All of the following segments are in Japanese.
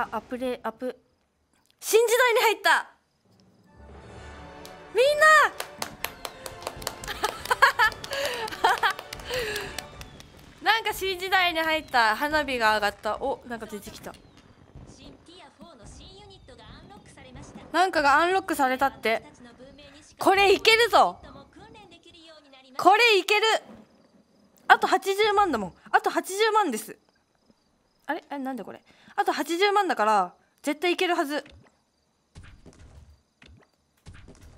あアプレアプ新時代に入ったみんな なんか新時代に入った花火が上がったおなんか出てきたなんかがアンロックされたってこれいけるぞこれいけるあと80万だもんあと80万ですあれあなんでこれあと80万だから絶対いけるはず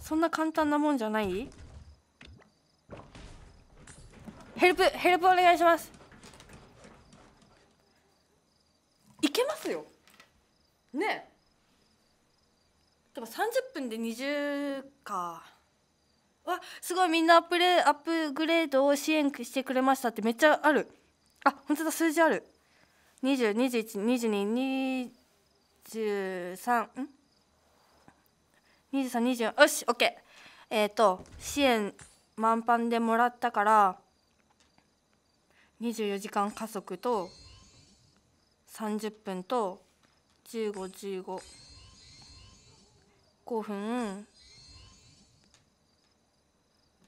そんな簡単なもんじゃないヘルプヘルプお願いしますいけますよねえでも30分で20かわすごいみんなアップレアップグレードを支援してくれましたってめっちゃあるあ本当だ数字ある20、21、22、23、ん ?23、24、よし、OK。えっ、ー、と、支援満パンでもらったから、24時間加速と、30分と、15、15、5分、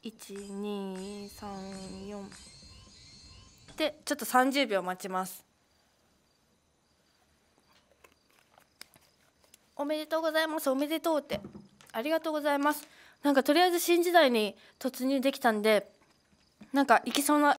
1234でちょっと30秒待ちますおめでとうございますおめでとうってありがとうございますなんかとりあえず新時代に突入できたんでなんか行きそうな